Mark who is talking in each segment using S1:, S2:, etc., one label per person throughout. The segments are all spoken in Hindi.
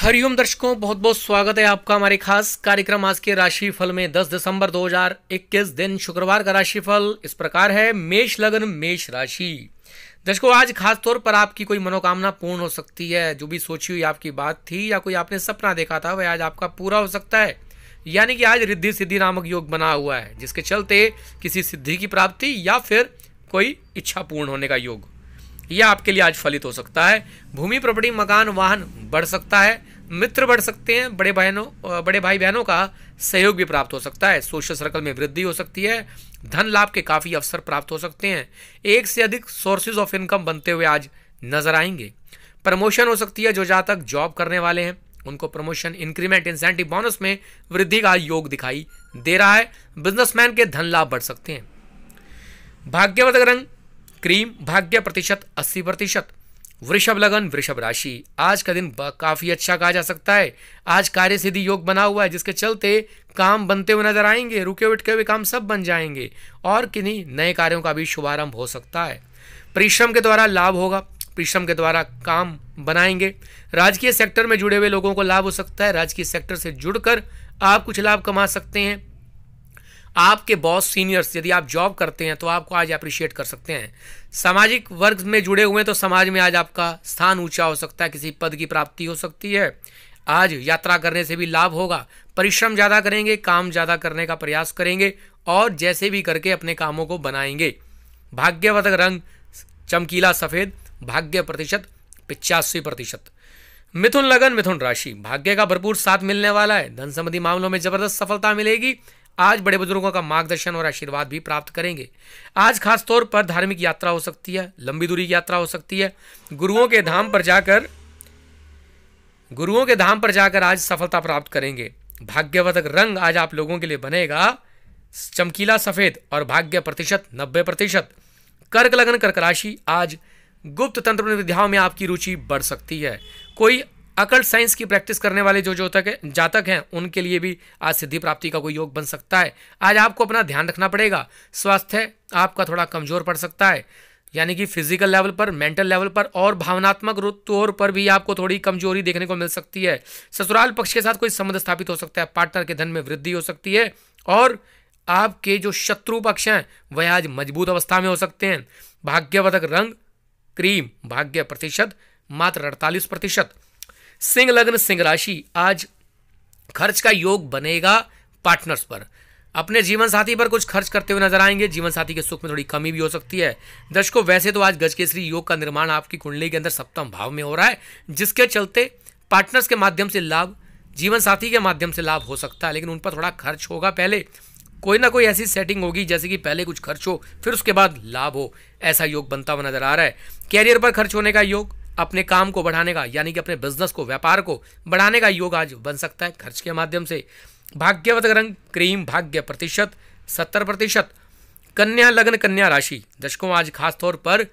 S1: हरिओम दर्शकों बहुत बहुत स्वागत है आपका हमारे खास कार्यक्रम आज के राशिफल में 10 दिसंबर 2021 दिन शुक्रवार का राशिफल इस प्रकार है मेष लगन मेष राशि दर्शकों आज खास तौर पर आपकी कोई मनोकामना पूर्ण हो सकती है जो भी सोची हुई आपकी बात थी या कोई आपने सपना देखा था वह आज आपका पूरा हो सकता है यानी कि आज रिद्धि सिद्धि नामक योग बना हुआ है जिसके चलते किसी सिद्धि की प्राप्ति या फिर कोई इच्छा पूर्ण होने का योग यह आपके लिए आज फलित हो सकता है भूमि प्रॉपर्टी मकान वाहन बढ़ सकता है मित्र बढ़ सकते हैं बड़े बहनों बड़े भाई बहनों का सहयोग भी प्राप्त हो सकता है सोशल सर्कल में वृद्धि हो सकती है धन लाभ के काफ़ी अवसर प्राप्त हो सकते हैं एक से अधिक सोर्सेज ऑफ इनकम बनते हुए आज नजर आएंगे प्रमोशन हो सकती है जो जहाँ तक जॉब करने वाले हैं उनको प्रमोशन इंक्रीमेंट इंसेंटिव बोनस में वृद्धि का योग दिखाई दे रहा है बिजनेसमैन के धन लाभ बढ़ सकते हैं भाग्यवत रंग क्रीम भाग्य प्रतिशत अस्सी प्रतिशत वृषभ लगन वृषभ राशि आज का दिन काफ़ी अच्छा कहा जा सकता है आज कार्य सिद्धि योग बना हुआ है जिसके चलते काम बनते हुए नजर आएंगे रुके उठके हुए काम सब बन जाएंगे और किन्हीं नए कार्यों का भी शुभारंभ हो सकता है परिश्रम के द्वारा लाभ होगा परिश्रम के द्वारा काम बनाएंगे राजकीय सेक्टर में जुड़े हुए लोगों को लाभ हो सकता है राजकीय सेक्टर से जुड़कर आप कुछ लाभ कमा सकते हैं आपके बॉस सीनियर्स यदि आप जॉब करते हैं तो आपको आज अप्रिशिएट कर सकते हैं सामाजिक वर्ग में जुड़े हुए हैं तो समाज में आज आपका स्थान ऊंचा हो सकता है किसी पद की प्राप्ति हो सकती है आज यात्रा करने से भी लाभ होगा परिश्रम ज़्यादा करेंगे काम ज़्यादा करने का प्रयास करेंगे और जैसे भी करके अपने कामों को बनाएंगे भाग्यवत रंग चमकीला सफ़ेद भाग्य प्रतिशत पिचासी प्रतिशत मिथुन लगन मिथुन राशि भाग्य का भरपूर साथ मिलने वाला है धन संबंधी मामलों में जबरदस्त सफलता मिलेगी आज बड़े बुजुर्गों का मार्गदर्शन और आशीर्वाद भी प्राप्त करेंगे आज खास तौर पर धार्मिक यात्रा हो सकती है लंबी दूरी की यात्रा हो सकती है गुरुओं के धाम पर जाकर गुरुओं के धाम पर जाकर आज सफलता प्राप्त करेंगे भाग्यवधक रंग आज आप लोगों के लिए बनेगा चमकीला सफेद और भाग्य प्रतिशत नब्बे प्रतिशत कर्क लगन कर्क राशि आज गुप्त तंत्र विद्याओं में आपकी रुचि बढ़ सकती है कोई अकल साइंस की प्रैक्टिस करने वाले जो जोतक है जातक हैं उनके लिए भी आज सिद्धि प्राप्ति का कोई योग बन सकता है आज आपको अपना ध्यान रखना पड़ेगा स्वास्थ्य आपका थोड़ा कमजोर पड़ सकता है यानी कि फिजिकल लेवल पर मेंटल लेवल पर और भावनात्मक तौर पर भी आपको थोड़ी कमजोरी देखने को मिल सकती है ससुराल पक्ष के साथ कोई संबंध स्थापित हो सकता है पार्टनर के धन में वृद्धि हो सकती है और आपके जो शत्रु पक्ष हैं वह आज मजबूत अवस्था में हो सकते हैं भाग्यवधक रंग क्रीम भाग्य प्रतिशत मात्र अड़तालीस प्रतिशत सिंह लग्न सिंह राशि आज खर्च का योग बनेगा पार्टनर्स पर अपने जीवन साथी पर कुछ खर्च करते हुए नजर आएंगे जीवन साथी के सुख में थोड़ी कमी भी हो सकती है दर्शकों वैसे तो आज गज योग का निर्माण आपकी कुंडली के अंदर सप्तम भाव में हो रहा है जिसके चलते पार्टनर्स के माध्यम से लाभ जीवन साथी के माध्यम से लाभ हो सकता है लेकिन उन पर थोड़ा खर्च होगा पहले कोई ना कोई ऐसी सेटिंग होगी जैसे कि पहले कुछ खर्च हो फिर उसके बाद लाभ हो ऐसा योग बनता हुआ नजर आ रहा है कैरियर पर खर्च होने का योग अपने काम को बढ़ाने का यानी कि अपने बिजनेस को व्यापार को बढ़ाने का योग आज बन सकता है खर्च के माध्यम से भाग्यवत रंग क्रीम भाग्य प्रतिशत सत्तर प्रतिशत कन्या लग्न कन्या राशि दशकों आज खासतौर पर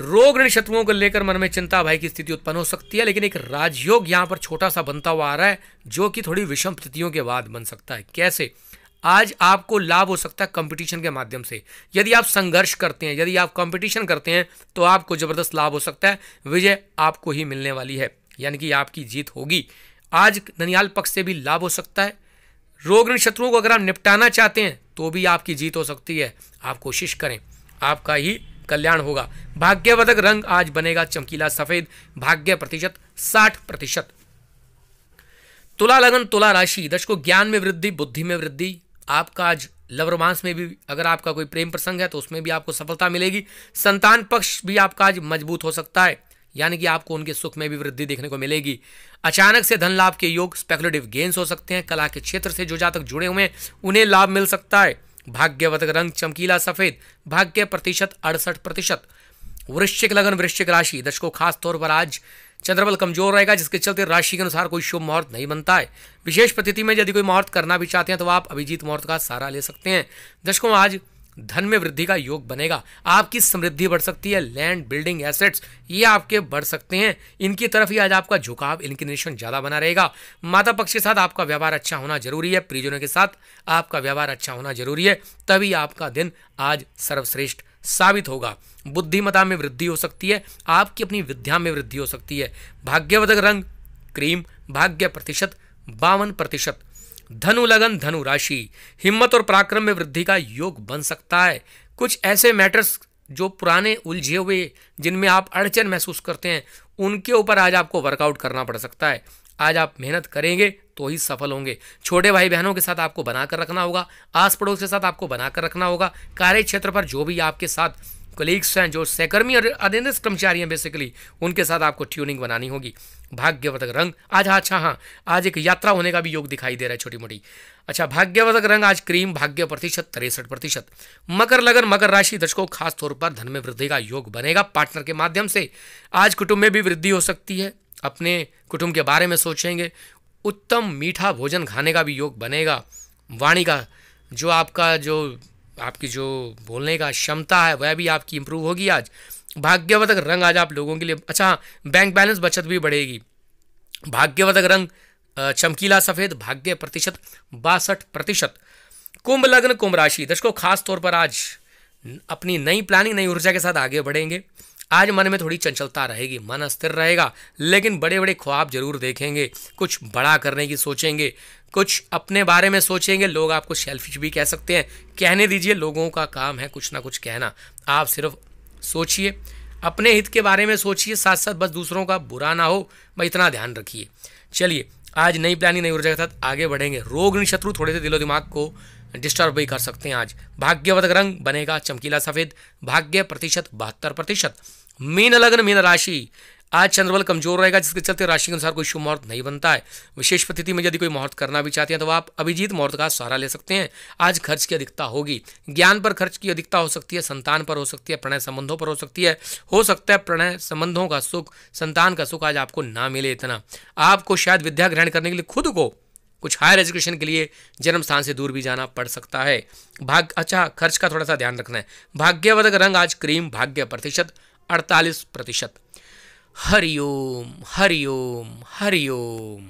S1: रोग ऋण शत्रुओं को लेकर मन में चिंता भाई की स्थिति उत्पन्न हो सकती है लेकिन एक राजयोग यहाँ पर छोटा सा बनता हुआ आ रहा है जो कि थोड़ी विषम स्थितियों के बाद बन सकता है कैसे आज आपको लाभ हो सकता है कंपटीशन के माध्यम से यदि आप संघर्ष करते हैं यदि आप कंपटीशन करते हैं तो आपको ज़बरदस्त लाभ हो सकता है विजय आपको ही मिलने वाली है यानी कि आपकी जीत होगी आज ननियाल पक्ष से भी लाभ हो सकता है रोग शत्रुओं को अगर आप निपटाना चाहते हैं तो भी आपकी जीत हो सकती है आप कोशिश करें आपका ही कल्याण होगा भाग्यवधक रंग आज बनेगा चमकीला सफेद भाग्य प्रतिशत साठ प्रतिशत तुला लगन तुला राशि दर्शकों ज्ञान में वृद्धि बुद्धि में वृद्धि आपका आज लव रोमांस में भी अगर आपका कोई प्रेम प्रसंग है तो उसमें भी आपको सफलता मिलेगी संतान पक्ष भी आपका आज मजबूत हो सकता है यानी कि आपको उनके सुख में भी वृद्धि देखने को मिलेगी अचानक से धन लाभ के योग स्पेकुलेटिव गेंस हो सकते हैं कला के क्षेत्र से जो जातक जुड़े हुए हैं उन्हें लाभ मिल सकता है भाग्यवतक रंग चमकीला सफेद भाग्य प्रतिशत अड़सठ प्रतिशत वृश्चिक लगन वृश्चिक राशि दर्शकों तौर पर आज चंद्रबल कमजोर रहेगा जिसके चलते राशि के अनुसार कोई शुभ मुहूर्त नहीं बनता है विशेष प्रतिथि में यदि कोई मुहूर्त करना भी चाहते हैं तो आप अभिजीत मुहूर्त का सहारा ले सकते हैं दर्शकों आज धन में वृद्धि का योग बनेगा आपकी समृद्धि बढ़ सकती है लैंड बिल्डिंग एसेट्स ये आपके बढ़ सकते हैं इनकी तरफ ही आज आपका झुकाव इनक्लिनेशन ज़्यादा बना रहेगा माता पक्ष के साथ आपका व्यवहार अच्छा होना जरूरी है प्रियजनों के साथ आपका व्यवहार अच्छा होना जरूरी है तभी आपका दिन आज सर्वश्रेष्ठ साबित होगा बुद्धिमता में वृद्धि हो सकती है आपकी अपनी विद्या में वृद्धि हो सकती है भाग्यवधक रंग क्रीम भाग्य प्रतिशत बावन प्रतिशत धनु लगन धनु राशि हिम्मत और पराक्रम में वृद्धि का योग बन सकता है कुछ ऐसे मैटर्स जो पुराने उलझे हुए जिनमें आप अड़चन महसूस करते हैं उनके ऊपर आज आपको वर्कआउट करना पड़ सकता है आज आप मेहनत करेंगे तो ही सफल होंगे छोटे भाई बहनों के साथ आपको बनाकर रखना होगा आस पड़ोस के साथ आपको बनाकर रखना होगा कार्य क्षेत्र पर जो भी आपके साथ कलीग्स हैं जो सहकर्मी और अधीनस्थ कर्मचारी हैं बेसिकली उनके साथ आपको ट्यूनिंग बनानी होगी भाग्यवर्धक रंग आज हाँ अच्छा हाँ आज एक यात्रा होने का भी योग दिखाई दे रहा है छोटी मोटी अच्छा भाग्यवर्धक रंग आज क्रीम भाग्य प्रतिशत तिरसठ प्रतिशत मकर लगन मकर राशि दर्शकों खास तौर पर धन में वृद्धि का योग बनेगा पार्टनर के माध्यम से आज कुटुंब में भी वृद्धि हो सकती है अपने कुटुंब के बारे में सोचेंगे उत्तम मीठा भोजन खाने का भी योग बनेगा वाणी का जो आपका जो आपकी जो बोलने का क्षमता है वह भी आपकी इम्प्रूव होगी आज भाग्यवतक रंग आज आप लोगों के लिए अच्छा हाँ बैंक बैलेंस बचत भी बढ़ेगी भाग्यवतक रंग चमकीला सफ़ेद भाग्य प्रतिशत बासठ प्रतिशत कुंभ लग्न कुंभ राशि दर्शकों खास तौर पर आज अपनी नई प्लानिंग नई ऊर्जा के साथ आगे बढ़ेंगे आज मन में थोड़ी चंचलता रहेगी मन अस्थिर रहेगा लेकिन बड़े बड़े ख्वाब जरूर देखेंगे कुछ बड़ा करने की सोचेंगे कुछ अपने बारे में सोचेंगे लोग आपको सेल्फिश भी कह सकते हैं कहने दीजिए लोगों का काम है कुछ ना कुछ कहना आप सिर्फ सोचिए अपने हित के बारे में सोचिए साथ साथ बस दूसरों का बुरा ना हो भाई इतना ध्यान रखिए चलिए आज नई प्लानिंग नई ऊर्जा के साथ आगे बढ़ेंगे रोग शत्रु थोड़े से दिलो दिमाग को डिस्टर्ब भी कर सकते हैं आज भाग्यवत रंग बनेगा चमकीला सफ़ेद भाग्य प्रतिशत बहत्तर प्रतिशत मीन लग्न मीन राशि आज चंद्रबल कमजोर रहेगा जिसके चलते राशि के अनुसार कोई शुभ मुहूर्त नहीं बनता है विशेष स्थिति में यदि कोई मुहूर्त करना भी चाहते हैं तो आप अभिजीत मुहूर्त का सहारा ले सकते हैं आज खर्च की अधिकता होगी ज्ञान पर खर्च की अधिकता हो सकती है संतान पर हो सकती है प्रणय संबंधों पर हो सकती है हो सकता है प्रणय संबंधों का सुख संतान का सुख आज आपको ना मिले इतना आपको शायद विद्या ग्रहण करने के लिए खुद को कुछ हायर एजुकेशन के लिए जन्म स्थान से दूर भी जाना पड़ सकता है भाग अच्छा खर्च का थोड़ा सा ध्यान रखना है भाग्यवधक रंग आज क्रीम भाग्य प्रतिशत अड़तालीस प्रतिशत हरिओम हरिओम हरिओम